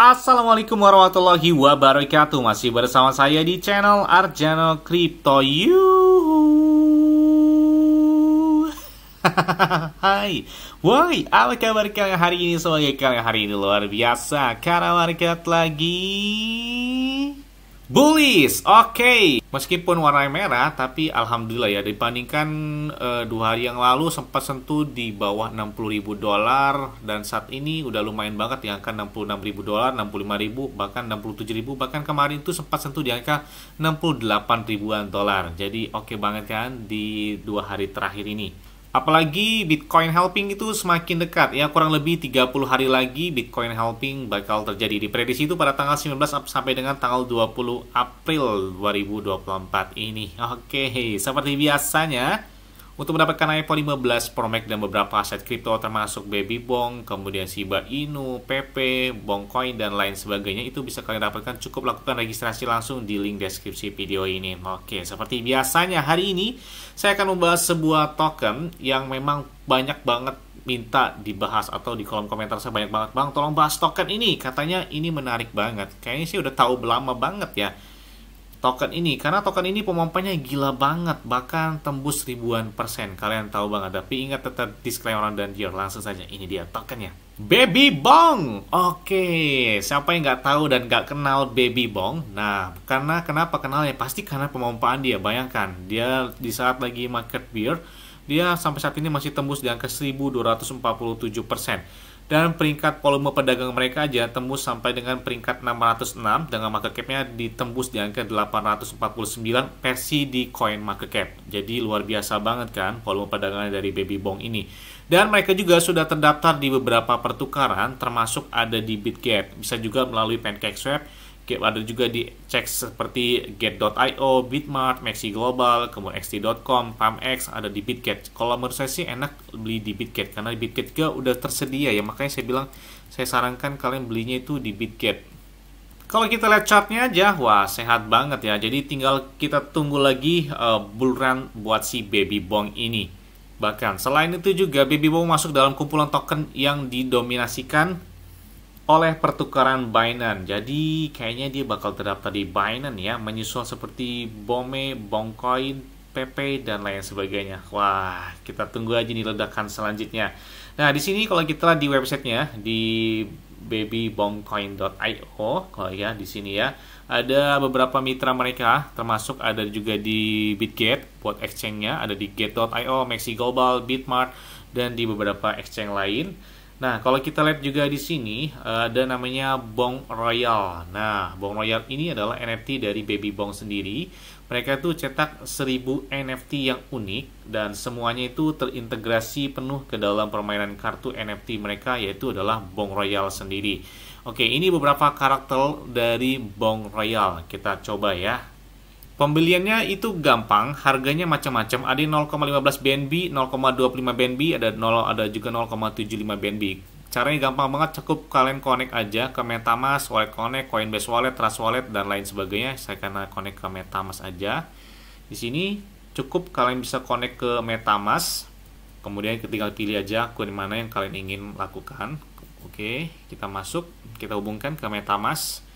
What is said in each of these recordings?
Assalamualaikum warahmatullahi wabarakatuh Masih bersama saya di channel Arjano Crypto You Hai Woi, apa kabar kalian hari ini? Semoga kalian hari ini luar biasa Karena market lagi Bullish, oke. Okay. Meskipun warna merah, tapi alhamdulillah ya dibandingkan uh, dua hari yang lalu sempat sentuh di bawah ribu dolar dan saat ini udah lumayan banget di angka ribu dolar, ribu, bahkan ribu. bahkan kemarin itu sempat sentuh di angka 68 ribuan dolar. Jadi oke okay banget kan di dua hari terakhir ini. Apalagi Bitcoin helping itu semakin dekat ya kurang lebih 30 hari lagi Bitcoin helping bakal terjadi. di prediksi itu pada tanggal 19 sampai dengan tanggal 20 April 2024 ini. Oke, seperti biasanya untuk mendapatkan iPhone 15 Pro Max dan beberapa aset kripto termasuk Baby Bong, kemudian Shiba Inu, PP, Bongcoin, dan lain sebagainya itu bisa kalian dapatkan cukup lakukan registrasi langsung di link deskripsi video ini. Oke, seperti biasanya hari ini saya akan membahas sebuah token yang memang banyak banget minta dibahas atau di kolom komentar saya banyak banget bang tolong bahas token ini katanya ini menarik banget kayaknya sih udah tahu lama banget ya token ini karena token ini pemompanya gila banget bahkan tembus ribuan persen kalian tahu banget tapi ingat tetap disclaimer dan dear langsung saja ini dia tokennya Baby Bong Oke siapa yang nggak tahu dan nggak kenal Baby Bong nah karena kenapa kenal ya pasti karena pemompaan dia bayangkan dia di saat lagi market bear dia sampai saat ini masih tembus di angka 1247 persen dan peringkat volume pedagang mereka aja tembus sampai dengan peringkat 606 dengan market cap ditembus di angka 849 versi di Coin Market Cap. Jadi luar biasa banget kan volume perdagangan dari Baby Bong ini. Dan mereka juga sudah terdaftar di beberapa pertukaran termasuk ada di BitGet, bisa juga melalui PancakeSwap ada juga di cek seperti get.io, Bitmart, Maxi Global, kemudian xt.com, PalmX ada di Bitget. Kalau menurut saya sih enak beli di Bitget karena di Bitget juga udah tersedia ya makanya saya bilang saya sarankan kalian belinya itu di Bitget. Kalau kita lihat chartnya aja, wah sehat banget ya. Jadi tinggal kita tunggu lagi uh, bull run buat si baby bong ini. Bahkan selain itu juga baby bong masuk dalam kumpulan token yang didominasikan oleh pertukaran Binance. Jadi kayaknya dia bakal terdaftar di Binance ya, menyusul seperti Bome, Bongcoin, PP dan lain sebagainya. Wah, kita tunggu aja nih ledakan selanjutnya. Nah, di sini kalau kita lihat di websitenya di babybongcoin.io kalau ya di sini ya ada beberapa mitra mereka termasuk ada juga di bitget buat exchange-nya ada di gate.io, Maxi Global, Bitmart dan di beberapa exchange lain. Nah, kalau kita lihat juga di sini eh, ada namanya Bong Royal. Nah, Bong Royal ini adalah NFT dari Baby Bong sendiri. Mereka itu cetak 1000 NFT yang unik dan semuanya itu terintegrasi penuh ke dalam permainan kartu NFT mereka yaitu adalah Bong Royal sendiri. Oke, ini beberapa karakter dari Bong Royal. Kita coba ya. Pembeliannya itu gampang, harganya macam-macam. Ada 0,15 BNB, 0,25 BNB, ada 0 ada juga 0,75 BNB. Caranya gampang banget, cukup kalian connect aja ke MetaMask, Wallet Connect, Coinbase Wallet, Trust Wallet dan lain sebagainya. Saya kena connect ke MetaMask aja. Di sini cukup kalian bisa connect ke MetaMask. Kemudian tinggal pilih aja akun mana yang kalian ingin lakukan. Oke, kita masuk, kita hubungkan ke MetaMask.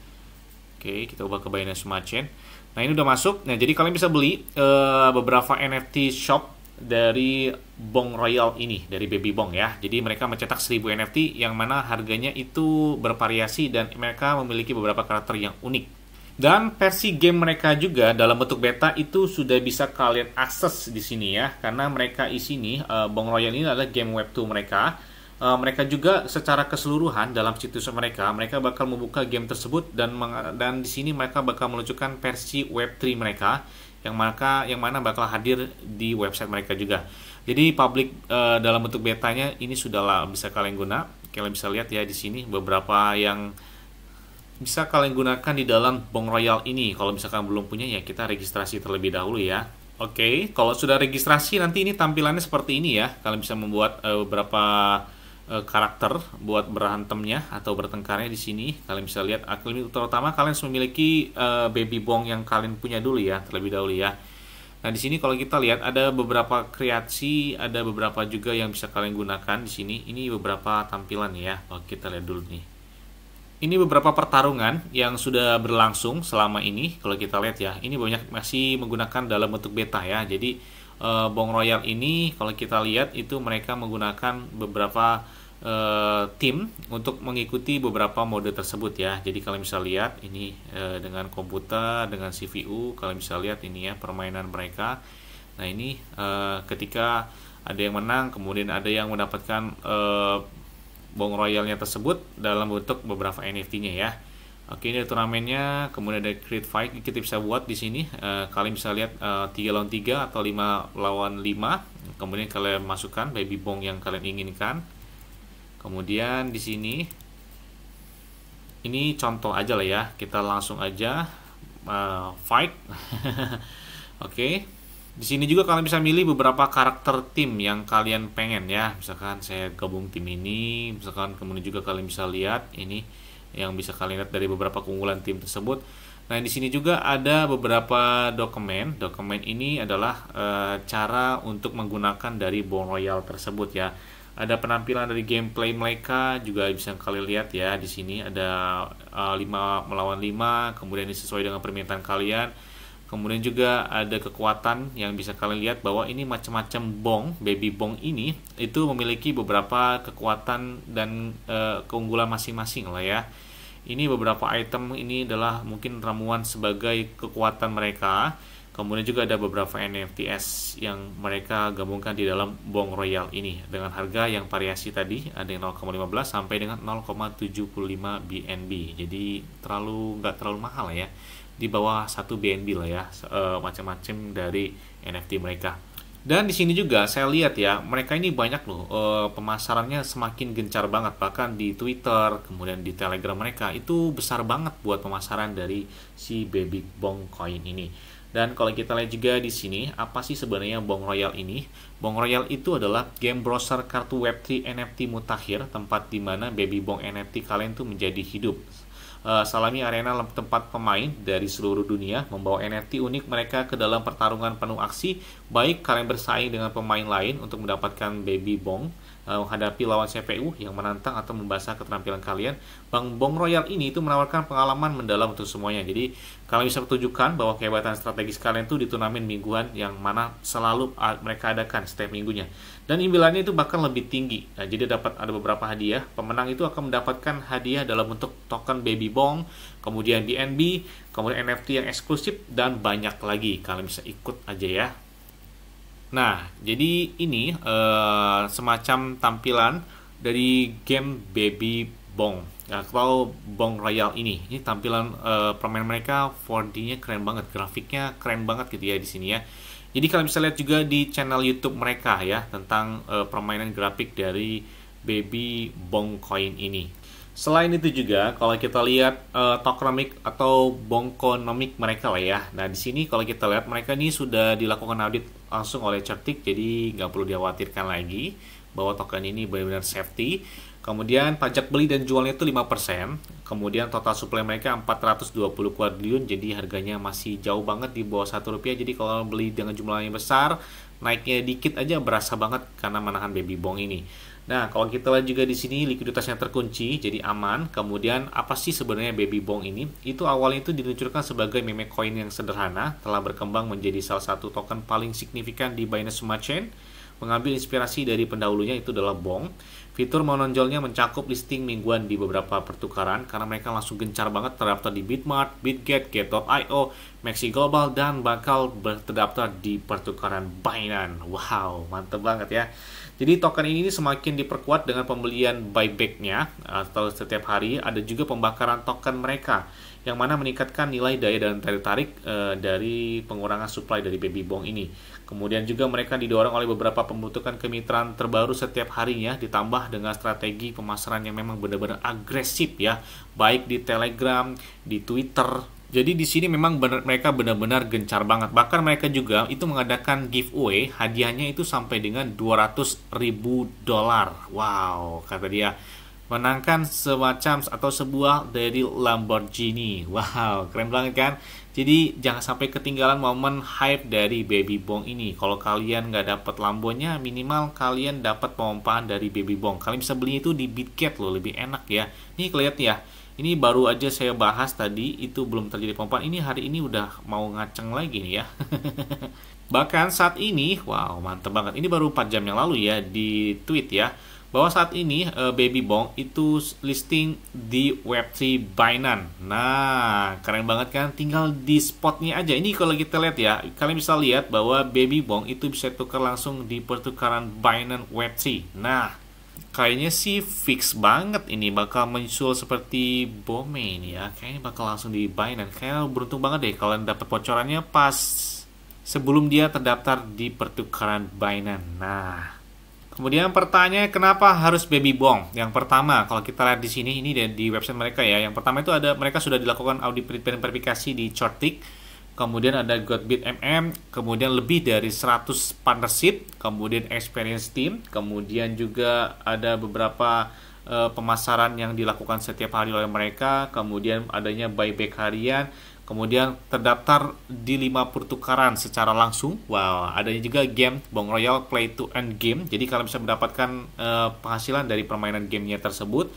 Oke, kita ubah ke Binance Smart Chain. Nah, ini udah masuk. Nah, jadi kalian bisa beli uh, beberapa NFT shop dari Bong Royal ini, dari Baby Bong ya. Jadi mereka mencetak 1000 NFT yang mana harganya itu bervariasi dan mereka memiliki beberapa karakter yang unik. Dan versi game mereka juga dalam bentuk beta itu sudah bisa kalian akses di sini ya, karena mereka di sini uh, Bong Royal ini adalah game web 2 mereka uh, mereka juga secara keseluruhan dalam situs mereka mereka bakal membuka game tersebut dan dan di sini mereka bakal meluncurkan versi web 3 mereka yang mereka yang mana bakal hadir di website mereka juga. Jadi publik uh, eh, dalam bentuk betanya ini sudahlah bisa kalian guna. Kalian bisa lihat ya di sini beberapa yang bisa kalian gunakan di dalam Bong Royal ini. Kalau misalkan belum punya ya kita registrasi terlebih dahulu ya. Oke, okay, kalau sudah registrasi nanti ini tampilannya seperti ini ya. Kalian bisa membuat uh, beberapa Eh, karakter buat berantemnya atau bertengkarnya di sini. Kalian bisa lihat aklim ah, terutama kalian memiliki e, baby bong yang kalian punya dulu ya, terlebih dahulu ya. Nah, di sini kalau kita lihat ada beberapa kreasi, ada beberapa juga yang bisa kalian gunakan di sini. Ini beberapa tampilan ya. Kalau kita lihat dulu nih. Ini beberapa pertarungan yang sudah berlangsung selama ini kalau kita lihat ya. Ini banyak masih menggunakan dalam bentuk beta ya. Jadi uh, Bong Royal ini kalau kita lihat itu mereka menggunakan beberapa uh, tim untuk mengikuti beberapa mode tersebut ya. Jadi kalian bisa lihat ini uh, dengan komputer, dengan CPU, kalian bisa lihat ini ya permainan mereka. Nah ini uh, ketika ada yang menang, kemudian ada yang mendapatkan uh, Bong Royalnya tersebut dalam bentuk beberapa NFT-nya ya. Oke ini ada turnamennya, kemudian ada create fight kita bisa buat di sini. Eh, kalian bisa lihat eh, tiga 3 lawan 3 atau 5 lawan 5. Kemudian kalian masukkan baby bong yang kalian inginkan. Kemudian di sini ini contoh aja lah ya. Kita langsung aja uh, fight. Oke. Di sini juga kalian bisa milih beberapa karakter tim yang kalian pengen ya. Misalkan saya gabung tim ini, misalkan kemudian juga kalian bisa lihat ini yang bisa kalian lihat dari beberapa keunggulan tim tersebut. Nah, di sini juga ada beberapa dokumen. Dokumen ini adalah e, cara untuk menggunakan dari Bone Royal tersebut ya. Ada penampilan dari gameplay mereka juga bisa kalian lihat ya. Di sini ada e, eh, 5 melawan 5, kemudian ini sesuai dengan permintaan kalian Kemudian juga ada kekuatan yang bisa kalian lihat bahwa ini macam-macam bong, baby bong ini itu memiliki beberapa kekuatan dan e, keunggulan masing-masing lah ya. Ini beberapa item ini adalah mungkin ramuan sebagai kekuatan mereka. Kemudian juga ada beberapa NFTs yang mereka gabungkan di dalam bong royal ini dengan harga yang variasi tadi ada yang 0,15 sampai dengan 0,75 BNB. Jadi terlalu nggak terlalu mahal ya di bawah satu BNB lah ya eh, macam-macam dari NFT mereka. Dan di sini juga saya lihat ya, mereka ini banyak loh eh, pemasarannya semakin gencar banget bahkan di Twitter, kemudian di Telegram mereka itu besar banget buat pemasaran dari si Baby Bong Coin ini. Dan kalau kita lihat juga di sini, apa sih sebenarnya Bong Royal ini? Bong Royal itu adalah game browser kartu Web3 NFT mutakhir, tempat di mana Baby Bong NFT kalian tuh menjadi hidup Eh, Salami Arena tempat pemain dari seluruh dunia membawa NFT unik mereka ke dalam pertarungan penuh aksi, baik kalian bersaing dengan pemain lain untuk mendapatkan baby bong, uh, menghadapi lawan CPU yang menantang atau membasah keterampilan kalian. Bang Bong Royal ini itu menawarkan pengalaman mendalam untuk semuanya. Jadi kalian bisa tunjukkan bahwa kehebatan strategis kalian itu di turnamen mingguan yang mana selalu mereka adakan setiap minggunya. Dan imbalannya itu bahkan lebih tinggi. Nah, jadi dapat ada beberapa hadiah. Pemenang itu akan mendapatkan hadiah dalam bentuk token Baby Bong, kemudian BNB, kemudian NFT yang eksklusif dan banyak lagi. Kalian bisa ikut aja ya Nah, jadi ini uh, semacam tampilan dari game Baby Bong atau ya, Bong Royal ini. Ini tampilan uh, permainan mereka 4D-nya keren banget, grafiknya keren banget gitu ya di sini ya. Jadi kalian bisa lihat juga di channel YouTube mereka ya tentang uh, permainan grafik dari Baby Bong Coin ini. Selain itu juga kalau kita lihat uh, tokenomic atau bongkonomic mereka lah ya. Nah, di sini kalau kita lihat mereka ini sudah dilakukan audit langsung oleh Certik jadi nggak perlu dikhawatirkan lagi bahwa token ini benar-benar safety kemudian pajak beli dan jualnya itu 5% kemudian total suplai mereka 420 kuadriliun jadi harganya masih jauh banget di bawah satu rupiah jadi kalau beli dengan jumlahnya besar naiknya dikit aja berasa banget karena menahan baby bong ini Nah, kalau kita lihat juga di sini likuiditasnya terkunci, jadi aman. Kemudian apa sih sebenarnya baby bong ini? Itu awalnya itu diluncurkan sebagai meme coin yang sederhana, telah berkembang menjadi salah satu token paling signifikan di Binance Smart Chain, mengambil inspirasi dari pendahulunya itu adalah bong. Fitur menonjolnya mencakup listing mingguan di beberapa pertukaran karena mereka langsung gencar banget terdaftar di Bitmart, Bitget, Get.io, Maxi Global dan bakal terdaftar di pertukaran Binance. Wow, mantep banget ya. Jadi token ini semakin diperkuat dengan pembelian buybacknya eh, atau setiap hari ada juga pembakaran token mereka yang mana meningkatkan nilai daya dan tarik tarik uh, eh, dari pengurangan supply dari baby bong ini. Kemudian juga mereka didorong oleh beberapa pembentukan kemitraan terbaru setiap harinya ditambah dengan strategi pemasaran yang memang benar-benar agresif ya, baik di Telegram, di Twitter jadi di sini memang bener, mereka benar-benar gencar banget. Bahkan mereka juga itu mengadakan giveaway, hadiahnya itu sampai dengan 200 ribu dolar. Wow, kata dia menangkan semacam atau sebuah dari Lamborghini. Wow, keren banget kan? Jadi jangan sampai ketinggalan momen hype dari Baby Bong ini. Kalau kalian nggak dapat Lambonya, minimal kalian dapat pompaan dari Baby Bong. Kalian bisa beli itu di Bitcat loh, lebih enak ya. Nih kelihatan ya ini baru aja saya bahas tadi itu belum terjadi pompa ini hari ini udah mau ngaceng lagi nih ya bahkan saat ini wow mantep banget ini baru 4 jam yang lalu ya di tweet ya bahwa saat ini uh, Baby Bong itu listing di Web3 Binance. Nah, keren banget kan? Tinggal di spotnya aja. Ini kalau kita lihat ya, kalian bisa lihat bahwa Baby Bong itu bisa tukar langsung di pertukaran Binance Web3. Nah, kayaknya sih fix banget ini bakal muncul seperti bome ini ya kayaknya bakal langsung di Binance kayak beruntung banget deh kalian dapat bocorannya pas sebelum dia terdaftar di pertukaran Binance nah Kemudian pertanyaan kenapa harus baby bong? Yang pertama, kalau kita lihat di sini ini di website mereka ya. Yang pertama itu ada mereka sudah dilakukan audit verifikasi di Chartik kemudian ada Godbit MM, kemudian lebih dari 100 partnership, kemudian experience team, kemudian juga ada beberapa uh, pemasaran yang dilakukan setiap hari oleh mereka, kemudian adanya buyback harian, kemudian terdaftar di 5 pertukaran secara langsung. Wow, adanya juga game Bong Royal Play to end Game. Jadi kalian bisa mendapatkan uh, penghasilan dari permainan gamenya tersebut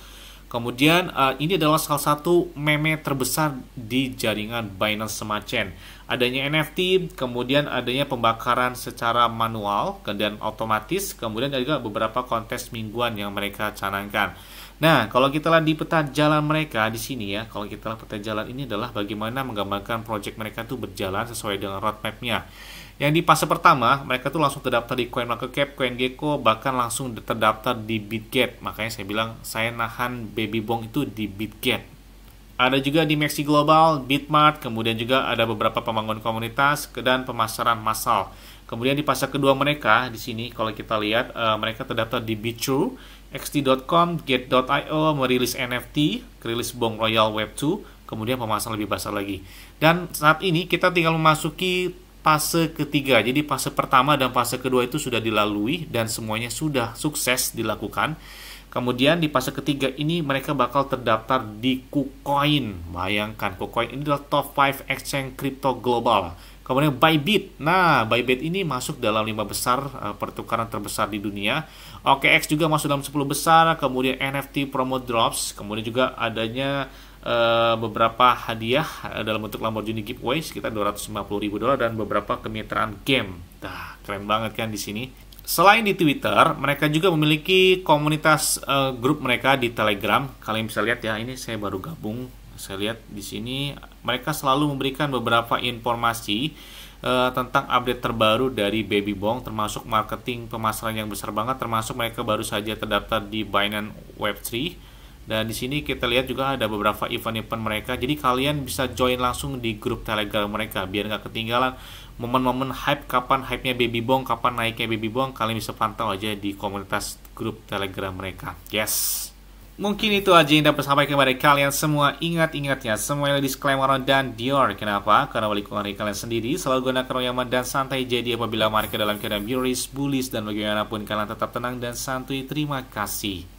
Kemudian uh, ini adalah salah satu meme terbesar di jaringan Binance smart chain. Adanya NFT, kemudian adanya pembakaran secara manual dan otomatis, kemudian ada juga beberapa kontes mingguan yang mereka canangkan. Nah, kalau kita lihat di peta jalan mereka di sini ya, kalau kita lihat peta jalan ini adalah bagaimana menggambarkan project mereka itu berjalan sesuai dengan roadmapnya. Yang di fase pertama, mereka tuh langsung terdaftar di coinmarketcap, CoinGecko, bahkan langsung terdaftar di Bitget. Makanya saya bilang saya nahan baby bong itu di Bitget. Ada juga di Maxi Global, Bitmart, kemudian juga ada beberapa pembangun komunitas dan pemasaran massal. Kemudian di pasar kedua mereka di sini kalau kita lihat uh, mereka terdaftar di Bitrue, XT.com, Get.io merilis NFT, rilis Bong Royal Web 2, kemudian pemasaran lebih besar lagi. Dan saat ini kita tinggal memasuki fase ketiga. Jadi fase pertama dan fase kedua itu sudah dilalui dan semuanya sudah sukses dilakukan. Kemudian di fase ketiga ini mereka bakal terdaftar di KuCoin. Bayangkan KuCoin ini adalah top 5 exchange crypto global. Kemudian Bybit. Nah, Bybit ini masuk dalam lima besar uh, pertukaran terbesar di dunia. OKX juga masuk dalam 10 besar, kemudian NFT promo drops, kemudian juga adanya Eh, beberapa hadiah eh, dalam bentuk Lamborghini giveaway sekitar 250 ribu dolar dan beberapa kemitraan game. Nah, keren banget kan di sini. Selain di Twitter, mereka juga memiliki komunitas uh, grup mereka di Telegram. Kalian bisa lihat ya, ini saya baru gabung. Saya lihat di sini mereka selalu memberikan beberapa informasi tentang update terbaru dari Baby Bong termasuk marketing pemasaran yang besar banget termasuk mereka baru saja terdaftar di Binance Web3 dan di sini kita lihat juga ada beberapa event-event mereka. Jadi kalian bisa join langsung di grup Telegram mereka biar nggak ketinggalan momen-momen hype kapan hype-nya Baby Bong, kapan naiknya Baby Bong, kalian bisa pantau aja di komunitas grup Telegram mereka. Yes. Mungkin itu aja yang dapat sampaikan kepada kalian semua. Ingat-ingat ya, semuanya disclaimer dan Dior. Kenapa? Karena wali dari kalian sendiri, selalu gunakan yang dan santai. Jadi apabila mereka dalam keadaan bearish, bullish, dan bagaimanapun kalian tetap tenang dan santui. Terima kasih.